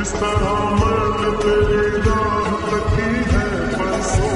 जिस तरह मैंने तेरी राह तकी है बरसों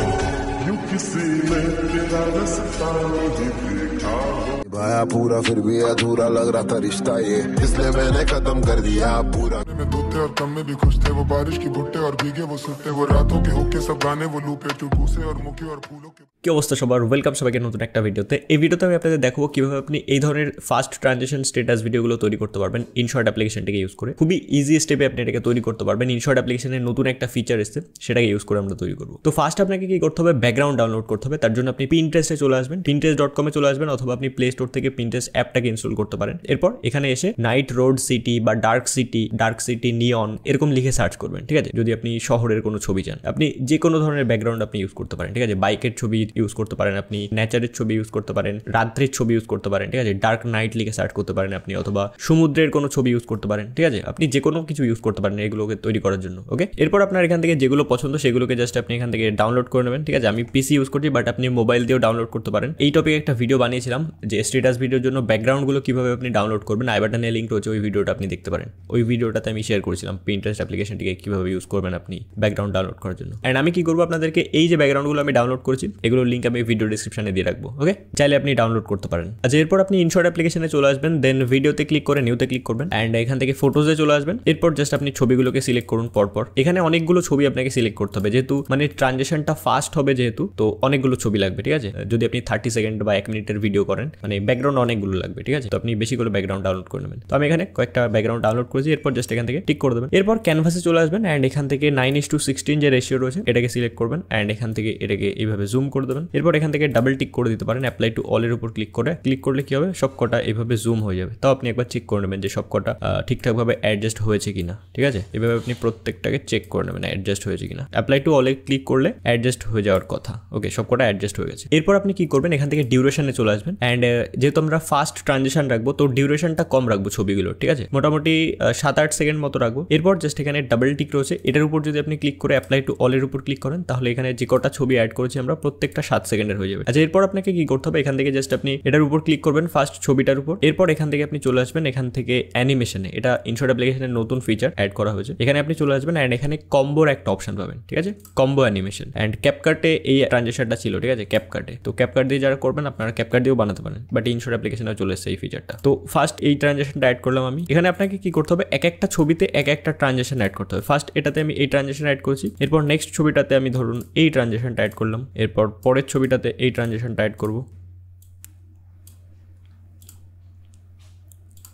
यू किसी ने तेरा रास्ता नहीं देखा हो निभाया पूरा फिर भी अधूरा लग रहा था रिश्ता ये इसलिए मैंने खत्म कर दिया पूरा मैं दूते और तम में भी खुश थे वो बारिश की भुट्टे और भीगे वो सुते वो रातों के होके सब गाने वो लूपे चुपूसे और मुखे और फूलों के কি অবস্থা সবার ওয়েলকাম সবাইকে নতুন একটা ভিডিওতে এই ভিডিওতে আমি আপনাদের দেখাবো কীভাবে আপনি এই ধরনের ফাস্ট ট্রানজেকশন স্টেটাস ভিডিওগুলো তৈরি করতে পারবেন ইনশর্ট অ্যাপ্লিকেশনটিকে ইউজ করে খুবই ইজি স্টেপে আপনি এটাকে তৈরি করতে পারবেন ইনশর্ট অ্যাপ্লিকেশনের নতুন একটা ফিচার এসে সেটাকে ইউজ করে আমরা তৈরি করবো তো ফার্স্ট আপনাকে কী করতে হবে ব্যাকগ্রাউন্ড ডাউনলোড করতে হবে তার জন্য আপনি পিন্টারেস্টে চলে আসবেন পিন্টারেস্ট ডট কমে চলে আসবেন অথবা আপনি প্লে স্টোর থেকে প্রিন্টেস অ্যাপটাকে ইনস্টল করতে পারেন এরপর এখানে এসে নাইট রোড সিটি বা dark city dark city neon এরকম লিখে সার্চ করবেন ঠিক আছে যদি আপনি শহরের কোনো ছবি চান আপনি যে কোনো ধরনের ব্যাকগ্রাউন্ড আপনি ইউজ করতে পারেন ঠিক আছে বাইকের ছবি ইউজ করতে পারেন আপনি নেচারের ছবি ইউজ করতে পারেন রাত্রের ছবি ইউজ করতে পারেন ঠিক আছে ডার্ক নাইট লিখে সার্চ করতে পারেন আপনি অথবা সমুদ্রের কোনো ছবি ইউজ করতে পারেন ঠিক আছে আপনি যে কোনো কিছু ইউজ করতে পারেন এগুলোকে তৈরি করার জন্য ওকে এরপর আপনার এখান থেকে যেগুলো পছন্দ সেগুলোকে জাস্ট আপনি এখান থেকে ডাউনলোড করে নেবেন ঠিক আছে আমি পিসি ইউজ করছি বাট আপনি মোবাইল দিয়েও ডাউনলোড করতে পারেন এই টপিকে একটা ভিডিও বানিয়েছিলাম যে স্টেটাস ভিডিওর জন্য ব্যাকগ্রাউন্ডগুলো কীভাবে আপনি ডাউনলোড করবেন আই লিঙ্ক রয়েছে ওই ভিডিওটা আপনি দেখতে পারেন ওই ভিডিওটাতে আমি শেয়ার করেছিলাম প্রিন্টারেস্ট অ্যাপ্লিকেশনটিকে কীভাবে ইউজ করবেন আপনি ব্যাকগ্রাউন্ড ডাউনলোড করার জন্য অ্যান্ড আমি কী করবো আপনাদেরকে এই যে ব্যাকগ্রাউন্ডগুলো আমি ডাউনলোড করেছি এগুলোর লিঙ্ক আমি ভিডিও ডিসক্রিপশনে দিয়ে রাখবো ওকে চাইলে আপনি ডাউনলোড করতে পারেন আচ্ছা এরপর আপনি ইনশর্ট অ্যাপ্লিকেশনে চলে আসবেন দেন ভিডিওতে ক্লিক করে নিউতে ক্লিক করবেন অ্যান্ড এখান থেকে ফটোজে চলে আসবেন এরপর জাস্ট আপনি ছবিগুলোকে সিলেক্ট করুন পরপর এখানে অনেকগুলো ছবি আপনাকে সিলেক্ট করতে হবে যেহেতু মানে ট্রানজেকশনটা ফাস্ট হবে যেহেতু তো অনেকগুলো ছবি লাগবে ঠিক আছে যদি আপনি থার্টি সেকেন্ড বা এক মিনিটের ভিডিও করেন মানে ব্যাকগ্রাউন্ড অনেকগুলো লাগবে ঠিক আছে তো আপনি বেশি করে ব্যাকগ্রাউন্ড ডাউনলোড করে নেবেন তো আমি এখানে কয়েকটা ব্যাকগ্রাউন্ড ডাউনলোড করেছি এরপর জাস্ট এখান থেকে টিক করে দেবেন এরপর ক্যানভাসে চলে আসবেন অ্যান্ড এখান থেকে নাইন ইস টু সিক্সটিন যে রেশিও রয়েছে এটাকে সিলেক্ট করবেন অ্যান্ড এখান থেকে এটাকে এইভাবে জুম করে দেবেন এরপর এখান থেকে ডাবল টিক করে দিতে পারেন অ্যাপ্লাই টু অলের উপর ক্লিক করে ক্লিক করলে কি হবে সব কটা এইভাবে জুম হয়ে যাবে তাও আপনি একবার চেক করে নেবেন যে সব কটা ঠিকঠাকভাবে অ্যাডজাস্ট হয়েছে কিনা ঠিক আছে এভাবে আপনি প্রত্যেকটাকে চেক করে নেবেন অ্যাডজাস্ট হয়েছে কিনা অ্যাপ্লাই টু অলে ক্লিক করলে অ্যাডজাস্ট হয়ে যাওয়ার কথা ওকে সব কটা অ্যাডজাস্ট হয়ে গেছে এরপর আপনি কি করবেন এখান থেকে ডিউরেশনে চলে আসবেন অ্যান্ড যেহেতু আমরা ফাস্ট ট্রানজেকশন রাখবো তো ডিউরেশনটা কম রাখবো ছবিগুলো ঠিক আছে মোটামুটি সাত আট সেকেন্ড মতো রাখবো এরপর জাস্ট এখানে ডাবল টিক রয়েছে এটার উপর যদি আপনি ক্লিক করে অ্যাপ্লাই টু অলের উপর ক্লিক করেন তাহলে এখানে যে কটা ছবি অ্যাড করেছি আমরা প্রত্যেকটা সাত সেকেন্ডের হয়ে যাবে আচ্ছা এরপর আপনাকে কি করতে হবে এখান থেকে জাস্ট আপনি এটার উপর ক্লিক করবেন ফার্স্ট ছবিটার উপর এরপর এখান থেকে আপনি চলে আসবেন এখান থেকে অ্যানিমেশনে এটা ইনশর্ট অ্যাপ্লিকেশনের নতুন ফিচার অ্যাড করা হয়েছে এখানে আপনি চলে আসবেন অ্যান্ড এখানে কম্বোর একটা অপশন পাবেন ঠিক আছে কম্বো অ্যানিমেশন অ্যান্ড ক্যাপকার্টে এই ট্রানজেকশনটা ছিল ঠিক আছে ক্যাপকার্টে তো ক্যাপকার্ট দিয়ে যারা করবেন আপনারা ক্যাপকার্ট দিয়েও বানাতে পারেন বাট থার্টি ইনশোর অ্যাপ্লিকেশনে চলে এসেছে এই ফিচারটা তো ফার্স্ট এই ট্রানজেকশনটা অ্যাড করলাম আমি এখানে আপনাকে কি করতে হবে এক একটা ছবিতে এক একটা ট্রানজেকশন অ্যাড করতে হবে ফার্স্ট এটাতে আমি এই ট্রানজেকশন অ্যাড করছি এরপর নেক্সট ছবিটাতে আমি ধরুন এই ট্রানজেকশনটা অ্যাড করলাম এরপর পরের ছবিটাতে এই ট্রানজেকশনটা অ্যাড করব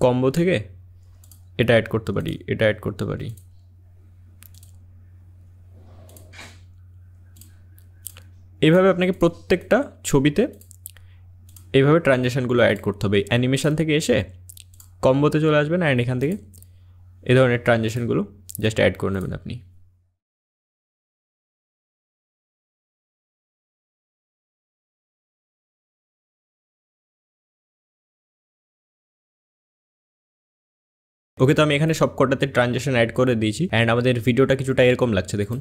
কম্বো থেকে এটা অ্যাড করতে পারি এটা অ্যাড করতে পারি এইভাবে আপনাকে প্রত্যেকটা ছবিতে এইভাবে ট্রানজেকশানগুলো অ্যাড করতে হবে অ্যানিমেশান থেকে এসে কম্বোতে চলে আসবেন অ্যান্ড এখান থেকে এ ধরনের ট্রানজেকশানগুলো জাস্ট অ্যাড করে নেবেন আপনি ওকে তো আমি এখানে সব কটাতে ট্রানজেকশন অ্যাড করে দিয়েছি অ্যান্ড আমাদের ভিডিওটা কিছুটা এরকম লাগছে দেখুন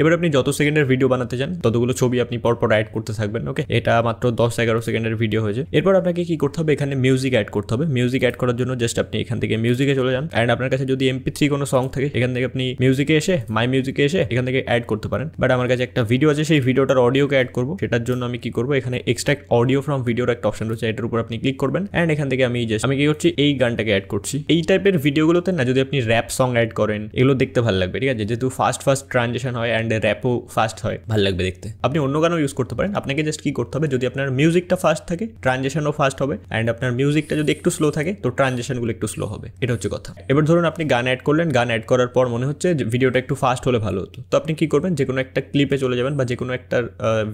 এবার আপনি যত সেকেন্ডের ভিডিও বানাতে চান ততগুলো ছবি আপনি পরপর অ্যাড করতে থাকবেন ওকে এটা মাত্র দশ এগারো সেকেন্ডের ভিডিও হয়েছে এরপর আপনাকে কি করতে হবে এখানে মিউজিক অ্যাড করতে হবে মিউজিক অ্যাড করার জন্য জাস্ট আপনি এখান থেকে মিউজিকে চলে যান অ্যান্ড আপনার কাছে যদি এমপি থ্রি কোনো সং থাকে এখান থেকে আপনি মিউজিকে এসে মাই মিউজিকে এসে এখান থেকে অ্যাড করতে পারেন বাট আমার কাছে একটা ভিডিও আছে সেই ভিডিওটার অডিওকে অ্যাড করবো সেটার জন্য আমি কি করবো এখানে এক্সট্রাক্ট অডিও ফ্রম ভিডিওর একটা অপশন রয়েছে এটার উপর আপনি ক্লিক করবেন অ্যান্ড এখান থেকে আমি আমি কি করছি এই গানটাকে অ্যাড করছি এই টাইপের ভিডিওগুলোতে না যদি আপনি র্যাপ সং অ্যাড করেন এগুলো দেখতে ভালো লাগবে ঠিক আছে যেহেতু ফাস্ট ফাস্ট ট্রানজেকশন হয় অ্যান্ড অ্যান্ড র্যাপও ফাস্ট হয় ভালো লাগবে দেখতে আপনি অন্য গানও ইউজ করতে পারেন আপনাকে জাস্ট কি করতে হবে যদি আপনার মিউজিকটা ফাস্ট থাকে ট্রানজেকশনও ফাস্ট হবে অ্যান্ড আপনার মিউজিকটা যদি একটু স্লো থাকে তো ট্রানজেকশনগুলো একটু স্লো হবে এটা হচ্ছে কথা এবার ধরুন আপনি গান অ্যাড করলেন গান অ্যাড করার পর মনে হচ্ছে যে ভিডিওটা একটু ফাস্ট হলে ভালো হতো তো আপনি কি করবেন যে কোনো একটা ক্লিপে চলে যাবেন বা যে কোনো একটা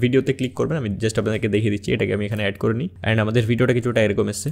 ভিডিওতে ক্লিক করবেন আমি জাস্ট আপনাকে দেখিয়ে দিচ্ছি এটাকে আমি এখানে অ্যাড করে নিই অ্যান্ড আমাদের ভিডিওটা কিছুটা এরকম এসছে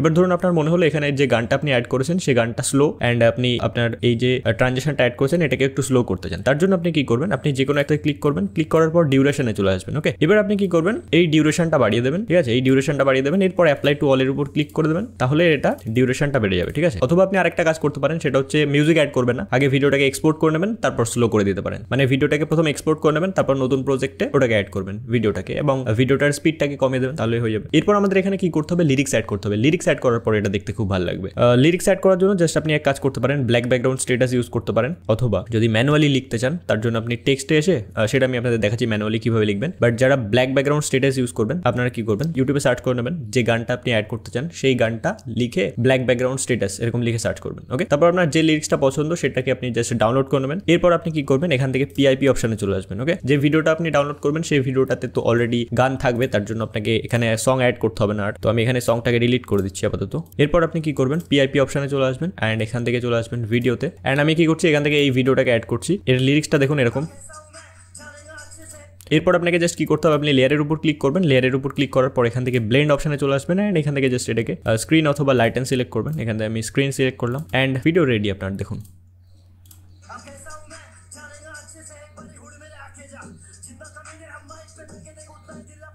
এবার ধরুন আপনার মনে হলো এখানে যে গান গানটা আপনি অ্যাড করেছেন সেই গানটা স্লো অ্যান্ড আপনি আপনার এই যে ট্রানজেকশনটা অ্যাড করেছেন এটাকে একটু স্লো করতে চান তার জন্য আপনি কি করবেন আপনি যে কোনো একটা ক্লিক করবেন ক্লিক করার পর ডিউরেশনে চলে আসবেন ওকে এবার আপনি কি করবেন এই ডিউরেশনটা বাড়িয়ে দেবেন ঠিক আছে এই ডিউরেশনটা বাড়িয়ে দেবেন এরপর অ্যাপ্লাই টু অলের উপর ক্লিক করে দেবেন তাহলে এটা ডিউরেশনটা বেড়ে যাবে ঠিক আছে অথবা আপনি আরেকটা কাজ করতে পারেন সেটা হচ্ছে মিউজিক অ্যাড করবেন না আগে ভিডিওটাকে এক্সপোর্ট করে নেবেন তারপর স্লো করে দিতে পারেন মানে ভিডিওটাকে প্রথম এক্সপোর্ট করে নেবেন তারপর নতুন প্রজেক্টে ওটাকে অ্যাড করবেন ভিডিওটাকে এবং ভিডিওটার স্পিডটাকে কমিয়ে দেবেন তাহলে হয়ে যাবে এরপর আমাদের এখানে কি করতে হবে লিরিক্স অ্যাড করতে হবে লিরিক্স অ্যাড করার পর এটা দেখতে খুব ভালো লাগবে লিরিক্স অ্যাড করার জন্য জাস্ট আপনি এক কাজ করতে পারেন ব্ল্যাক ব্যাকগ্রাউন্ড স্টেটাস ইউজ করতে পারেন অথবা যদি ম্যানুয়ালি লিখতে চান তার জন্য আপনি টেক্সটে এসে সেটা আমি আপনাদের দেখাচ্ছি ম্যানুয়ালি কীভাবে লিখবেন বাট যারা ব্ল্যাক ব্যাকগ্রাউন্ড স্টেটাস ইউজ করবেন আপনারা কি করবেন ইউটিউবে সার্চ করে নেবেন যে গানটা আপনি অ্যাড করতে চান সেই গানটা লিখে ব্ল্যাক ব্যাকগ্রাউন্ড স্টেটাস এরকম লিখে সার্চ করবেন ওকে তারপর আপনার যে লিরিক্সটা পছন্দ সেটাকে আপনি জাস্ট ডাউনলোড করে নেবেন এরপর আপনি কি করবেন এখান থেকে পিআইপি অপশানে চলে আসবেন ওকে যে ভিডিওটা আপনি ডাউনলোড করবেন সেই ভিডিওটাতে তো অলরেডি গান থাকবে তার জন্য আপনাকে এখানে সং অ্যাড করতে হবে না আর তো আমি এখানে সংটাকে ডিলিট করে দিচ্ছি আপাতত এরপর আপনি কি করবেন পিআইপি অপশানে চলে আসবেন অ্যান্ড এখান থেকে চলে আসবেন ভিডিওতে অ্যান্ড আমি কি করছি এখান থেকে এই ভিডিওটাকে অ্যাড করছি এর লিরিক্সটা দেখুন এরকম এরপর আপনাকে জাস্ট কি করতে হবে আপনি লেয়ারের উপর ক্লিক করবেন লেয়ারের উপর ক্লিক করার পর এখান থেকে ব্লেন্ড অপশানে চলে আসবেন অ্যান্ড এখান থেকে জাস্ট এটাকে স্ক্রিন অথবা লাইটেন সিলেক্ট করবেন এখান থেকে আমি স্ক্রিন সিলেক্ট করলাম অ্যান্ড ভিডিও রেডি আপনার দেখুন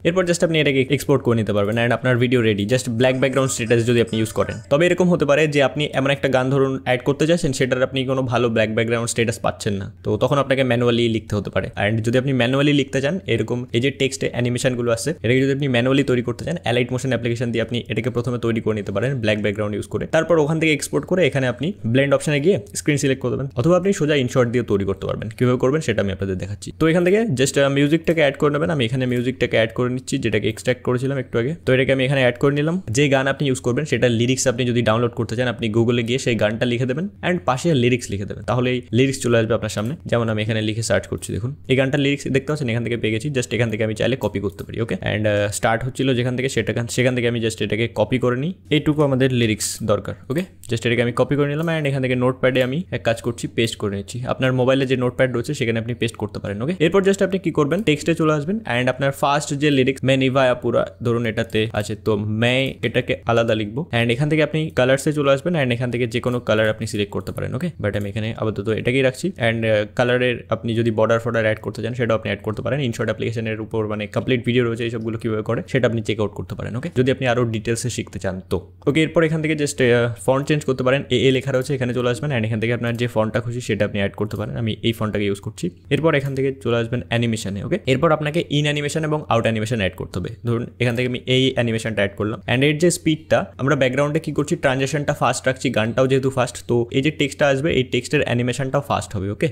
এরপর জাস্ট আপনি এটাকে এক্সপোর্ট করে নিতে পারবেন অ্যান্ড আপনার video ready just black background status যদি আপনি ইউজ করেন তবে এরকম হতে পারে যে আপনি এমন একটা গান ধরুন অ্যাড করতে চাইছেন সেটার আপনি কোনো ভালো ব্ল্যাক ব্যাকগ্রাউন্ড স্টেটাস পাচ্ছেন না তো তখন আপনাকে ম্যানুয়ালি লিখতে হতে পারে অ্যান্ড যদি আপনি ম্যানুয়ালি লিখতে চান এরকম এই যে টেক্সটে অ্যানিমেশনগুলো আছে এটাকে যদি আপনি ম্যানুয়ালি তৈরি করতে চান অ্যালাইট মোশন অ্যাপ্লিকেশন দিয়ে আপনি এটাকে প্রথমে তৈরি করে নিতে পারেন ব্ল্যাক ব্যাকগ্রাউন্ড ইউজ করে তারপর ওখান থেকে এক্সপোর্ট করে এখানে আপনি ব্লেন্ড অপশনে গিয়ে স্ক্রিন সিলেক্ট করবেন অথবা আপনি সোজা ইনশর্ট দিয়ে তৈরি করতে পারবেন কীভাবে করবেন সেটা আমি আপনাদের দেখাচ্ছি তো এখান থেকে জাস্ট মিউজিকটাকে অ্যাড করে নেবেন আমি এখানে মিউজিকটাকে অ্যাড করে নিচ্ছি যেটাকে এক্সট্র্যাক্ট করেছিলাম একটু আগে তো এটাকে আমি এখানে অ্যাড করে নিলাম যে গান আপনি ইউজ করবেন সেটা লিরিক্স আপনি যদি ডাউনলোড করতে চান আপনি গুগলে গিয়ে সেই গানটা লিখে দেবেন অ্যান্ড পাশে লিরিক্স লিখে দেবেন তাহলে এই লিরিক্স চলে আসবে আপনার সামনে যেমন আমি এখানে লিখে সার্চ করছি দেখুন এই গানটা লিরিক্স দেখতে পাচ্ছেন এখান থেকে পেয়ে গেছি জাস্ট এখান থেকে আমি চাইলে কপি করতে পারি ওকে অ্যান্ড স্টার্ট হচ্ছিল যেখান থেকে সেটা সেখান থেকে আমি জাস্ট এটাকে কপি করে নিই এইটুকু আমাদের লিরিক্স দরকার ওকে জাস্ট এটাকে আমি কপি করে নিলাম অ্যান্ড এখান থেকে নোটপ্যাডে আমি এক কাজ করছি পেস্ট করে নিচ্ছি আপনার মোবাইলে যে নোটপ্যাড রয়েছে সেখানে আপনি পেস্ট করতে পারেন ওকে এরপর জাস্ট আপনি কি করবেন টেক্সটে চলে আসবেন অ্যান্ড আপনার ফার্স্ট যে লিরিক্স মেনি নিভায়া পুরা ধরুন এটাতে আছে তো মে এটাকে আলাদা লিখবো অ্যান্ড এখান থেকে আপনি কালার্সে চলে আসবেন অ্যান্ড এখান থেকে যে কোনো কালার আপনি সিলেক্ট করতে পারেন ওকে বাট আমি এখানে আপাতত এটাকেই রাখছি অ্যান্ড কালারের আপনি যদি বর্ডার ফর্ডার অ্যাড করতে চান সেটা আপনি অ্যাড করতে পারেন ইনশর্ট অ্যাপ্লিকেশনের উপর মানে কমপ্লিট ভিডিও রয়েছে এইসবগুলো কীভাবে করে সেটা আপনি চেক আউট করতে পারেন ওকে যদি আপনি আরও ডিটেলসে শিখতে চান তো ওকে এরপর এখান থেকে জাস্ট ফন্ট চেঞ্জ করতে পারেন এ এ লেখা রয়েছে এখানে চলে আসবেন অ্যান্ড এখান থেকে আপনার যে ফন্টটা খুশি সেটা আপনি অ্যাড করতে পারেন আমি এই ফন্টটাকে ইউজ করছি এরপর এখান থেকে চলে আসবেন অ্যানিমেশনে ওকে এরপর আপনাকে ইন অ্যানিমেশন এবং আউট অ্যানিমেশন অ্যানিমেশন অ্যাড করতে হবে ধরুন এখান থেকে আমি এই অ্যানিমেশনটা অ্যাড করলাম অ্যান্ড এর যে স্পিডটা আমরা ব্যাকগ্রাউন্ডে কি করছি ট্রানজেকশনটা ফাস্ট রাখছি গানটাও যেহেতু ফাস্ট তো এই যে টেক্সটটা আসবে এই টেক্সটের অ্যানিমেশনটাও ফাস্ট হবে ওকে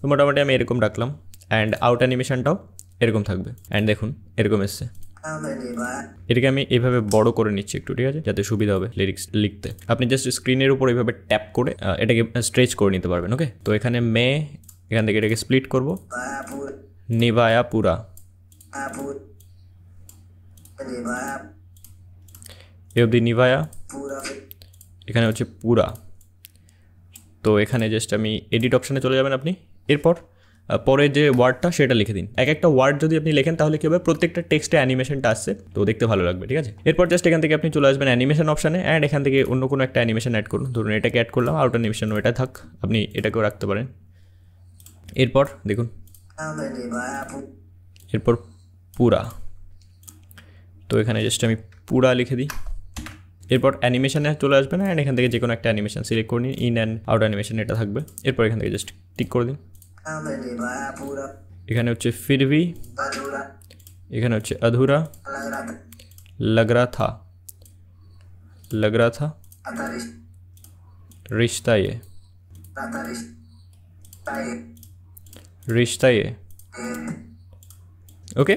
তো মোটামুটি আমি এরকম রাখলাম অ্যান্ড আউট অ্যানিমেশনটাও এরকম থাকবে অ্যান্ড দেখুন এরকম এসছে এটাকে আমি এভাবে বড় করে নিচ্ছি একটু ঠিক আছে যাতে সুবিধা হবে লিরিক্স লিখতে আপনি জাস্ট স্ক্রিনের উপর এভাবে ট্যাপ করে এটাকে স্ট্রেচ করে নিতে পারবেন ওকে তো এখানে মে এখান থেকে এটাকে স্প্লিট করবো নিবায়া পুরা এ অবধি নিভায়া এখানে হচ্ছে পুরা তো এখানে জাস্ট আমি এডিট অপশানে চলে যাবেন আপনি এরপর পরে যে ওয়ার্ডটা সেটা লিখে দিন এক একটা ওয়ার্ড যদি আপনি লেখেন তাহলে কী হবে প্রত্যেকটা টেক্সটে অ্যানিমেশনটা আসছে তো দেখতে ভালো লাগবে ঠিক আছে এরপর জাস্ট এখান থেকে আপনি চলে আসবেন অ্যানিমেশন অপশানে অ্যান্ড এখান থেকে অন্য কোনো একটা অ্যানিমেশন অ্যাড করুন ধরুন এটাকে অ্যাড করলাম আউট অ্যানিমেশন এটা থাক আপনি এটাকেও রাখতে পারেন এরপর দেখুন এরপর পুরা তো এখানে জাস্ট আমি পুরা লিখে দিই এরপর অ্যানিমেশন আছে তোলা আসবে না এন্ড এখান থেকে যে কোনো একটা অ্যানিমেশন সিলেক্ট করনি ইন এন্ড আউট অ্যানিমেশন এটা থাকবে এরপর এখান থেকে জাস্ট ক্লিক করে দিন এখানে হচ্ছে পুরোই এখানে হচ্ছে অধুরা लग रहा था लग रहा था रिश्ता ये ता ता रिश्ता ये ओके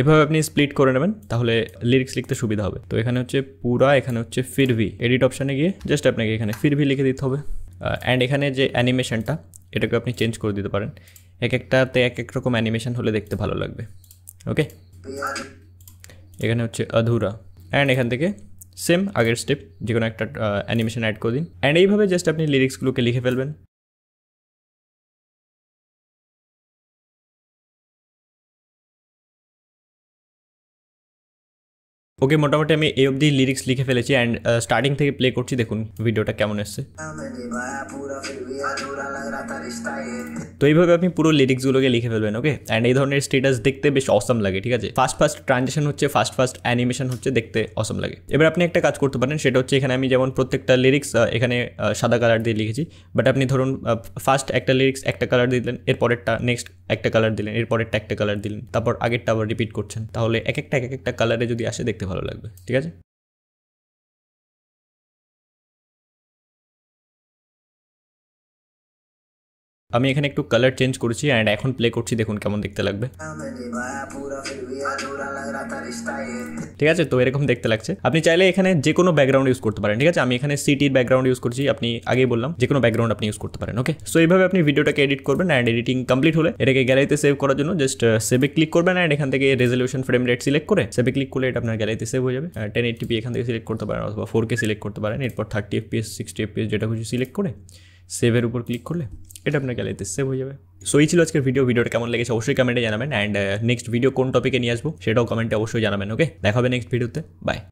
এভাবে আপনি স্প্লিট করে নেবেন তাহলে লিরিক্স লিখতে সুবিধা হবে তো এখানে হচ্ছে পুরা এখানে হচ্ছে ফিরভি এডিট অপশানে গিয়ে জাস্ট আপনাকে এখানে ফিরভি লিখে দিতে হবে অ্যান্ড এখানে যে অ্যানিমেশনটা এটাকে আপনি চেঞ্জ করে দিতে পারেন এক একটাতে এক এক রকম অ্যানিমেশন হলে দেখতে ভালো লাগবে ওকে এখানে হচ্ছে অধুরা অ্যান্ড এখান থেকে সেম আগের স্টেপ যে কোনো একটা অ্যানিমেশন অ্যাড করে দিন অ্যান্ড এইভাবে জাস্ট আপনি লিরিক্সগুলোকে লিখে ফেলবেন ওকে মোটামুটি আমি এই অবধি লিরিক্স লিখে ফেলেছি অ্যান্ড স্টার্টিং থেকে প্লে করছি দেখুন ভিডিওটা কেমন এসছে তো এইভাবে আপনি পুরো লিরিক্সগুলোকে লিখে ফেলবেন ওকে অ্যান্ড এই ধরনের স্টেটাস দেখতে বেশ অসম লাগে ঠিক আছে ফার্স্ট ফার্স্ট ট্রানজেকশন হচ্ছে ফার্স্ট ফার্স্ট অ্যানিমেশন হচ্ছে দেখতে অসম লাগে এবার আপনি একটা কাজ করতে পারেন সেটা হচ্ছে এখানে আমি যেমন প্রত্যেকটা লিরিক্স এখানে সাদা কালার দিয়ে লিখেছি বাট আপনি ধরুন ফার্স্ট একটা লিরিক্স একটা কালার দিলেন এরপরেরটা নেক্সট একটা কালার দিলেন এরপরেরটা একটা কালার দিলেন তারপর আগেরটা আবার রিপিট করছেন তাহলে এক একটা এক একটা কালারে যদি আসে দেখতে ভালো লাগবে ঠিক আছে আমি এখানে একটু কালার চেঞ্জ করেছি অ্যান্ড এখন প্লে করছি দেখুন কেমন দেখতে লাগবে ঠিক আছে তো এরকম দেখতে লাগছে আপনি চাইলে এখানে যে কোনো ব্যাকগ্রাউন্ড ইউজ করতে পারেন ঠিক আছে আমি এখানে সিটির ব্যাকগ্রাউন্ড ইউজ করছি আপনি আগেই বললাম যে কোনো ব্যাকগ্রাউন্ড আপনি ইউজ করতে পারেন ওকে সো এইভাবে আপনি ভিডিওটাকে এডিট করবেন অ্যান্ড এডিটিং কমপ্লিট হলে এটাকে গ্যালারিতে সেভ করার জন্য জাস্ট সেভে ক্লিক করবেন অ্যান্ড এখান থেকে রেজলিউশন ফ্রেম রেট সিলেক্ট করে সেভে ক্লিক করলে এটা আপনার গ্যালারিতে সেভ হয়ে যাবে টেন পি এখান থেকে সিলেক্ট করতে পারেন অথবা ফোর সিলেক্ট করতে পারেন এরপর থার্টি এফপিএস সিক্সটি এফপিএস যেটা কিছু সিলেক্ট করে সেভের উপর ক্লিক করলে এটা আপনার গ্যালারিতে সেভ হয়ে যাবে সো এই ছিল আজকের ভিডিও ভিডিওটা কেমন লেগেছে অবশ্যই কমেন্টে জানাবেন অ্যান্ড নেক্সট ভিডিও কোন টপিকে নিয়ে আসবো সেটাও কমেন্টে অবশ্যই জানাবেন ওকে দেখাবে নেক্সট ভিডিওতে বাই